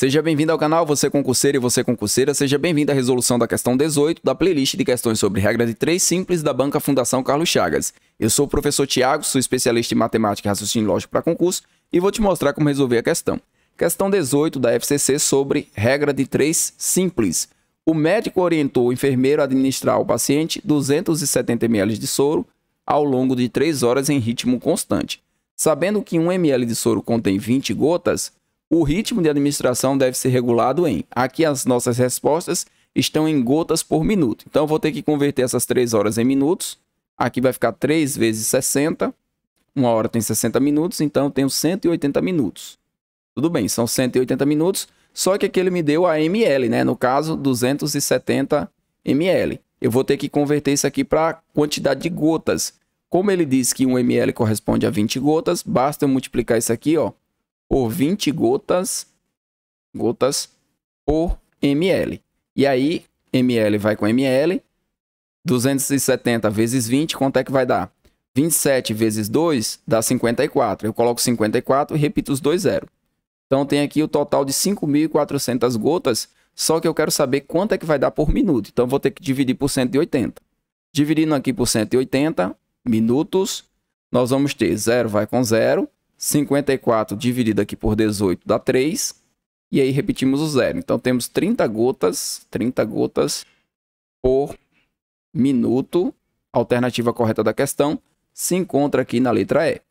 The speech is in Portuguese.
Seja bem-vindo ao canal, você concurseiro e você concurseira, seja bem-vindo à resolução da questão 18 da playlist de questões sobre regra de três simples da Banca Fundação Carlos Chagas. Eu sou o professor Tiago, sou especialista em matemática e raciocínio lógico para concurso e vou te mostrar como resolver a questão. Questão 18 da FCC sobre regra de três simples. O médico orientou o enfermeiro a administrar ao paciente 270 ml de soro ao longo de 3 horas em ritmo constante. Sabendo que 1 ml de soro contém 20 gotas, o ritmo de administração deve ser regulado em. Aqui as nossas respostas estão em gotas por minuto. Então, eu vou ter que converter essas 3 horas em minutos. Aqui vai ficar 3 vezes 60. Uma hora tem 60 minutos, então eu tenho 180 minutos. Tudo bem, são 180 minutos. Só que aqui ele me deu a ml, né? No caso, 270 ml. Eu vou ter que converter isso aqui para quantidade de gotas. Como ele diz que 1 ml corresponde a 20 gotas, basta eu multiplicar isso aqui, ó, por 20 gotas, gotas por ml. E aí, ml vai com ml, 270 vezes 20, quanto é que vai dar? 27 vezes 2 dá 54. Eu coloco 54 e repito os dois zeros. Então, tem aqui o total de 5.400 gotas, só que eu quero saber quanto é que vai dar por minuto. Então, vou ter que dividir por 180. Dividindo aqui por 180 minutos, nós vamos ter 0 vai com 0, 54 dividido aqui por 18 dá 3. E aí repetimos o zero. Então temos 30 gotas, 30 gotas por minuto. alternativa correta da questão se encontra aqui na letra E.